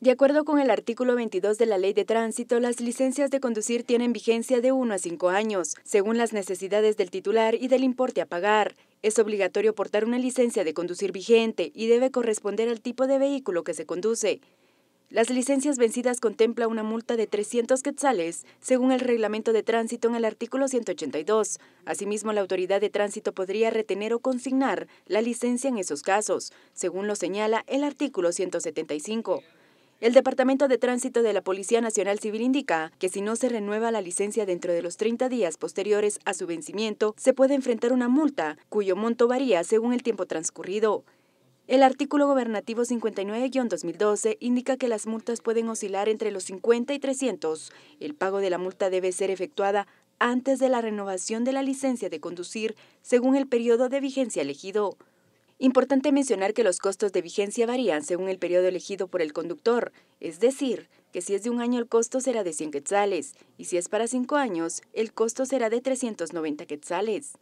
De acuerdo con el artículo 22 de la Ley de Tránsito, las licencias de conducir tienen vigencia de 1 a 5 años, según las necesidades del titular y del importe a pagar. Es obligatorio portar una licencia de conducir vigente y debe corresponder al tipo de vehículo que se conduce. Las licencias vencidas contempla una multa de 300 quetzales, según el reglamento de tránsito en el artículo 182. Asimismo, la autoridad de tránsito podría retener o consignar la licencia en esos casos, según lo señala el artículo 175. El Departamento de Tránsito de la Policía Nacional Civil indica que si no se renueva la licencia dentro de los 30 días posteriores a su vencimiento, se puede enfrentar una multa, cuyo monto varía según el tiempo transcurrido. El artículo gobernativo 59-2012 indica que las multas pueden oscilar entre los 50 y 300. El pago de la multa debe ser efectuada antes de la renovación de la licencia de conducir, según el periodo de vigencia elegido. Importante mencionar que los costos de vigencia varían según el periodo elegido por el conductor, es decir, que si es de un año el costo será de 100 quetzales y si es para cinco años, el costo será de 390 quetzales.